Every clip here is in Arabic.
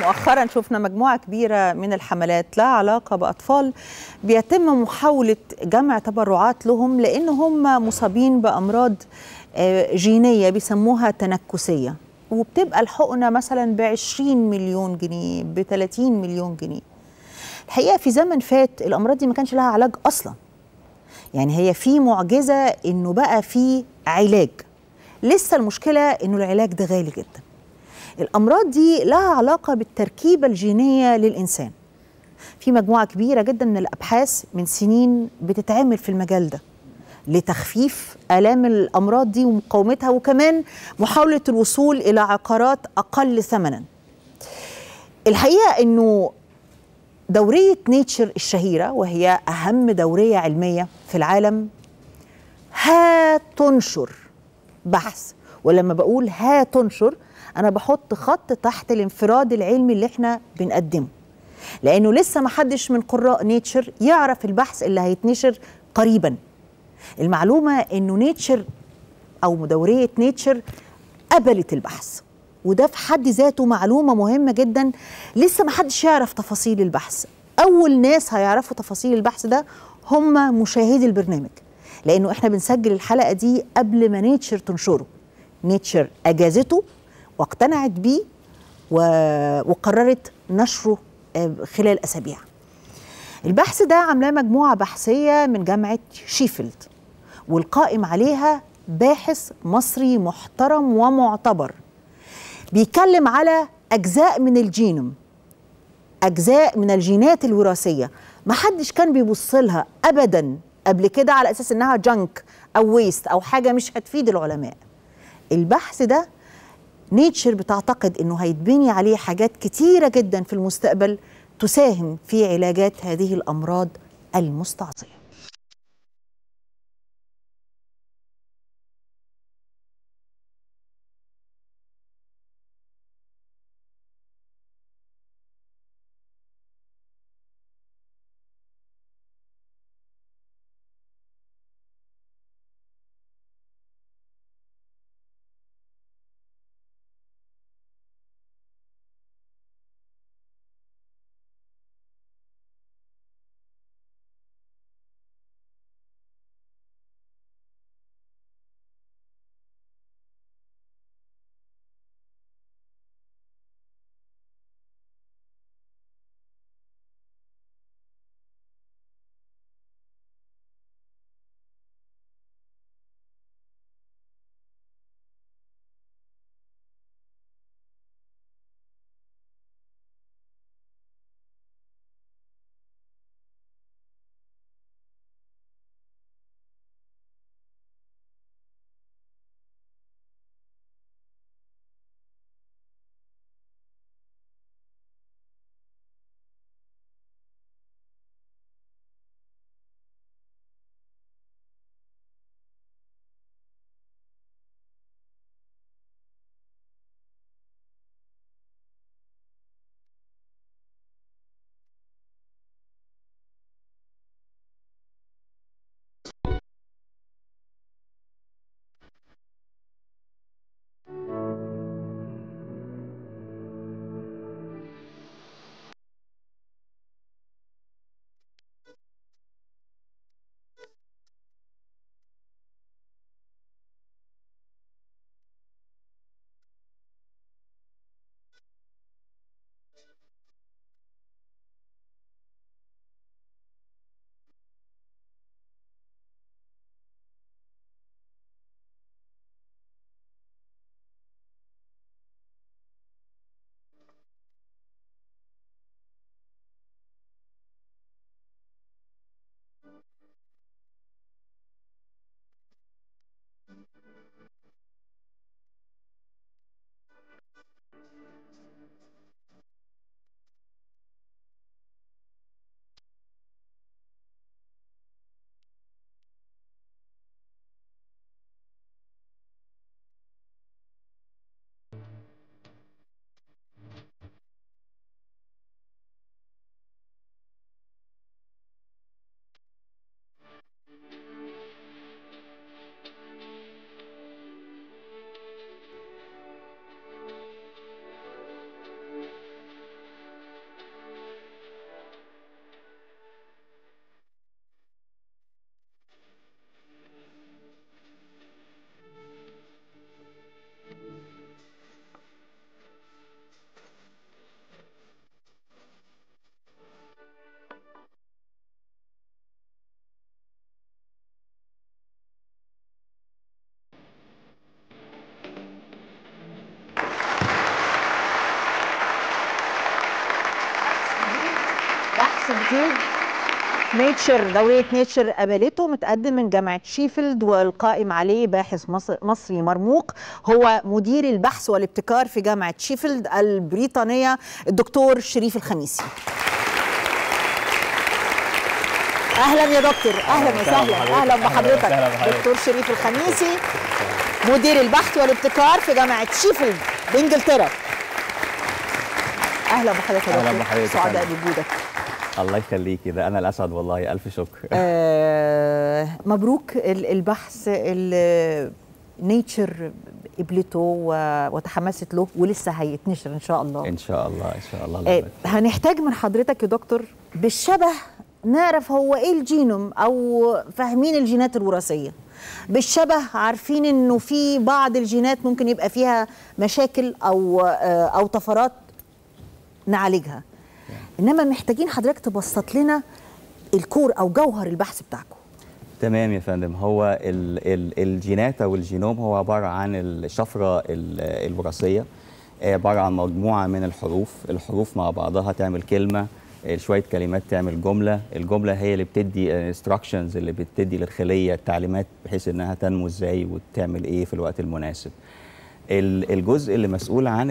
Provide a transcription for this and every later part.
مؤخرا شفنا مجموعة كبيرة من الحملات لا علاقة بأطفال بيتم محاولة جمع تبرعات لهم لأن هم مصابين بأمراض آه، جينية بيسموها تنكسية وبتبقى الحقنة مثلا ب 20 مليون جنيه ب 30 مليون جنيه الحقيقة في زمن فات الأمراض دي ما كانش لها علاج أصلا يعني هي في معجزة إنه بقى في علاج لسه المشكلة إنه العلاج ده غالي جدا الأمراض دي لها علاقة بالتركيبة الجينية للإنسان في مجموعة كبيرة جدا من الأبحاث من سنين بتتعمل في المجال ده لتخفيف آلام الأمراض دي ومقاومتها وكمان محاولة الوصول إلى عقارات أقل ثمنا الحقيقة أنه دورية نيتشر الشهيرة وهي أهم دورية علمية في العالم هتنشر بحث ولما بقول هتنشر انا بحط خط تحت الانفراد العلمي اللي احنا بنقدمه لانه لسه ما حدش من قراء نيتشر يعرف البحث اللي هيتنشر قريبا المعلومه انه نيتشر او مدوريه نيتشر قبلت البحث وده في حد ذاته معلومه مهمه جدا لسه ما حدش يعرف تفاصيل البحث اول ناس هيعرفوا تفاصيل البحث ده هم مشاهدي البرنامج لانه احنا بنسجل الحلقه دي قبل ما نيتشر تنشره نيتشر اجازته واقتنعت بيه وقررت نشره آه، خلال أسابيع البحث ده عاملاه مجموعة بحثية من جامعة شيفيلد والقائم عليها باحث مصري محترم ومعتبر بيتكلم على أجزاء من الجينوم أجزاء من الجينات الوراثية محدش كان بيبص لها أبدا قبل كده على أساس إنها جنك أو ويست أو حاجة مش هتفيد العلماء البحث ده نيتشر بتعتقد انه هيتبني عليه حاجات كتيره جدا في المستقبل تساهم في علاجات هذه الامراض المستعصيه الجديد نيتشر دورية نيتشر قابلته متقدم من جامعة شيفيلد والقائم عليه باحث مصري مرموق هو مدير البحث والابتكار في جامعة شيفيلد البريطانية الدكتور شريف الخميسي اهلا يا دكتور اهلا وسهلا اهلا بحضرتك دكتور شريف الخميسي مدير البحث والابتكار في جامعة شيفيلد بانجلترا اهلا بحضرتك يا دكتور سعداء بوجودك الله يخليكي ده انا الاسعد والله الف شكر آه مبروك البحث نيتشر قبلته وتحمست له ولسه هيتنشر ان شاء الله ان شاء الله ان شاء الله, الله آه هنحتاج من حضرتك يا دكتور بالشبه نعرف هو ايه الجينوم او فاهمين الجينات الوراثيه بالشبه عارفين انه في بعض الجينات ممكن يبقى فيها مشاكل او آه، او طفرات نعالجها انما محتاجين حضرتك تبسط لنا الكور او جوهر البحث بتاعكم تمام يا فندم هو الجينات او الجينوم هو عباره عن الشفره الوراثيه عباره عن مجموعه من الحروف الحروف مع بعضها تعمل كلمه شويه كلمات تعمل جمله الجمله هي اللي بتدي انستراكشنز اللي بتدي للخليه التعليمات بحيث انها تنمو ازاي وتعمل ايه في الوقت المناسب الجزء اللي مسؤول عن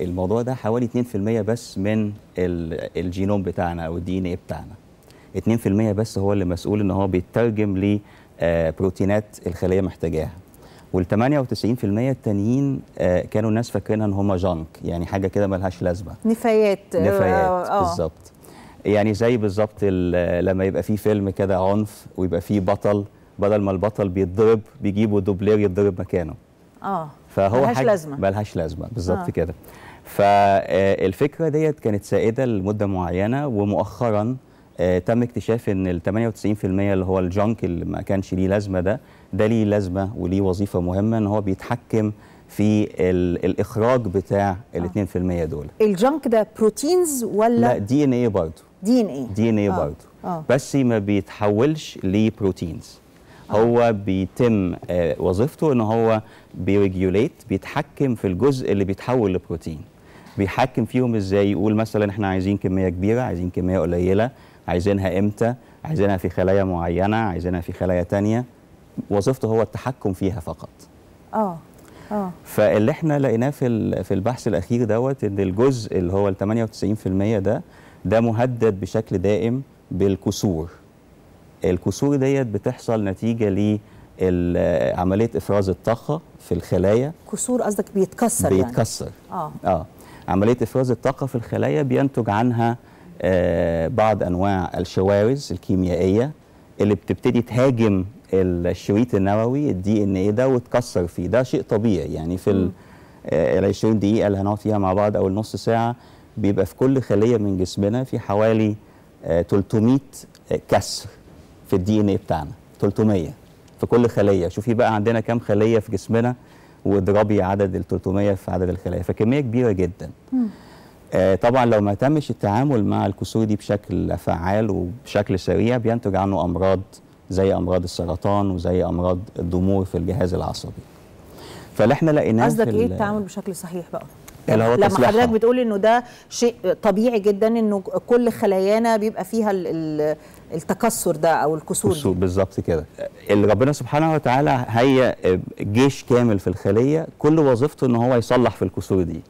الموضوع ده حوالي 2% بس من الجينوم بتاعنا او الدي ان اي بتاعنا 2% بس هو اللي مسؤول ان هو بيترجم لبروتينات آه، الخليه محتاجاها وال98% التانيين آه، كانوا الناس فاكرينها ان هم جانك يعني حاجه كده ملهاش لازمه نفايات آه، نفايات بالظبط يعني زي بالظبط لما يبقى في فيلم كده عنف ويبقى في بطل بدل ما البطل بيتضرب بيجيبوا دوبلير يتضرب مكانه اه فهو ملهاش لازمه ملهاش لازمه بالظبط آه. كده فالفكره ديت كانت سائده لمده معينه ومؤخرا آه، تم اكتشاف ان ال 98% اللي هو الجنك اللي ما كانش ليه لازمه ده ده ليه لازمه وليه وظيفه مهمه ان هو بيتحكم في الاخراج بتاع ال 2% آه. دول الجنك ده بروتينز ولا لا دي ان ايه برضه دي ان ايه دي ان ايه برضه بس ما بيتحولش لبروتينز هو بيتم آه، وظيفته ان هو بيريجيوليت بيتحكم في الجزء اللي بيتحول لبروتين بيحكم فيهم ازاي يقول مثلا احنا عايزين كميه كبيره عايزين كميه قليله عايزينها امتى عايزينها في خلايا معينه عايزينها في خلايا تانية وظيفته هو التحكم فيها فقط اه اه فاللي احنا لقيناه في في البحث الاخير دوت ان الجزء اللي هو ال 98% ده ده مهدد بشكل دائم بالكسور الكسور ديت بتحصل نتيجه لعمليه افراز الطاقه في الخلايا كسور قصدك بيتكسر يعني؟ بيتكسر يعني. اه اه عمليه افراز الطاقه في الخلايا بينتج عنها آه بعض انواع الشوارز الكيميائيه اللي بتبتدي تهاجم الشريط النووي الدي ان ايه ده وتكسر فيه ده شيء طبيعي يعني في ال آه 20 دقيقه اللي هنقعد فيها مع بعض او النص ساعه بيبقى في كل خليه من جسمنا في حوالي آه 300 كسر في الدي ان ايه بتاعنا 300 في كل خليه شوفي بقى عندنا كام خليه في جسمنا واضربي عدد ال 300 في عدد الخلايا فكميه كبيره جدا آه طبعا لو ما تمش التعامل مع الكسور دي بشكل فعال وبشكل سريع بينتج عنه امراض زي امراض السرطان وزي امراض الضمور في الجهاز العصبي فاللي احنا لقيناه قصدك ايه التعامل بشكل صحيح بقى اللي هو لما تصلحها. حضرتك بتقول انه ده شيء طبيعي جدا انه كل خلايانا بيبقى فيها ال ال التكسر ده او الكسور بالظبط كده اللي ربنا سبحانه وتعالى هيئ جيش كامل في الخليه كل وظيفته ان هو يصلح في الكسور دي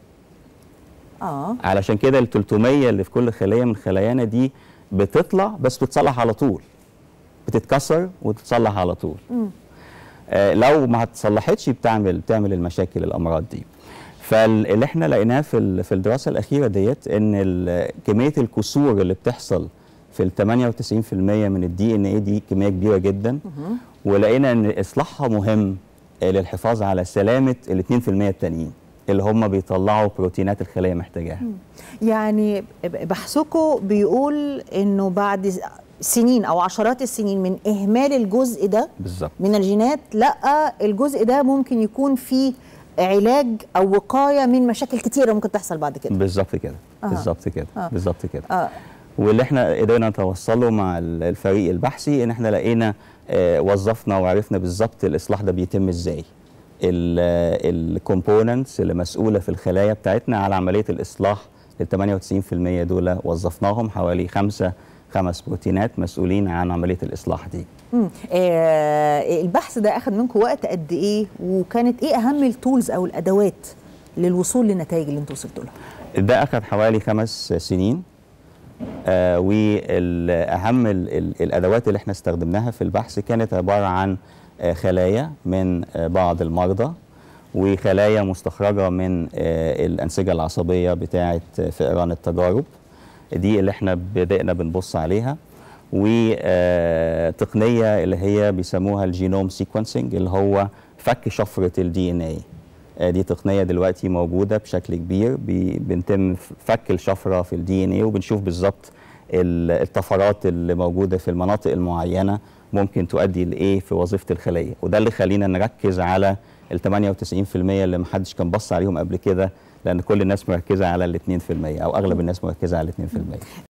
اه علشان كده ال 300 اللي في كل خليه من خلايانا دي بتطلع بس بتتصلح على طول بتتكسر وتتصلح على طول آه لو ما اتصلحتش بتعمل بتعمل المشاكل الامراض دي فاللي احنا لقيناه في في الدراسه الاخيره ديت ان كميه الكسور اللي بتحصل في ال 98% من الدي ان اي دي كميه كبيره جدا ولقينا ان اصلاحها مهم للحفاظ على سلامه ال 2% التانيين اللي هم بيطلعوا بروتينات الخليه محتاجاها يعني بحثكم بيقول انه بعد سنين او عشرات السنين من اهمال الجزء ده بالزبط. من الجينات لا الجزء ده ممكن يكون فيه علاج او وقايه من مشاكل كتيره ممكن تحصل بعد كده بالظبط كده آه. بالظبط كده آه. بالظبط كده آه. واللي احنا قدرنا نتوصله مع الفريق البحثي ان احنا لقينا آه، وظفنا وعرفنا بالظبط الاصلاح ده بيتم ازاي الكومبوننتس اللي مسؤوله في الخلايا بتاعتنا على عمليه الاصلاح ال 98% دول وظفناهم حوالي خمسه خمس بروتينات مسؤولين عن عمليه الاصلاح دي. آه البحث ده اخذ منكم وقت قد ايه وكانت ايه اهم التولز او الادوات للوصول للنتائج اللي انتوا وصلتوا لها؟ ده اخذ حوالي خمس سنين آه، واهم الادوات اللي احنا استخدمناها في البحث كانت عباره عن آه، خلايا من آه، بعض المرضى وخلايا مستخرجه من الانسجه العصبيه بتاعه فئران التجارب دي اللي احنا بدأنا بنبص عليها وتقنيه اللي هي بيسموها الجينوم سيكونسنج اللي هو فك شفره الدي ان اي آه، دي تقنيه دلوقتي موجوده بشكل كبير بنتم فك الشفره في الدي ان ايه وبنشوف بالظبط الطفرات اللي موجوده في المناطق المعينه ممكن تؤدي لايه في وظيفه الخليه وده اللي خلينا نركز على ال 98% اللي محدش كان بص عليهم قبل كده لان كل الناس مركزه على ال 2% او اغلب الناس مركزه على ال 2%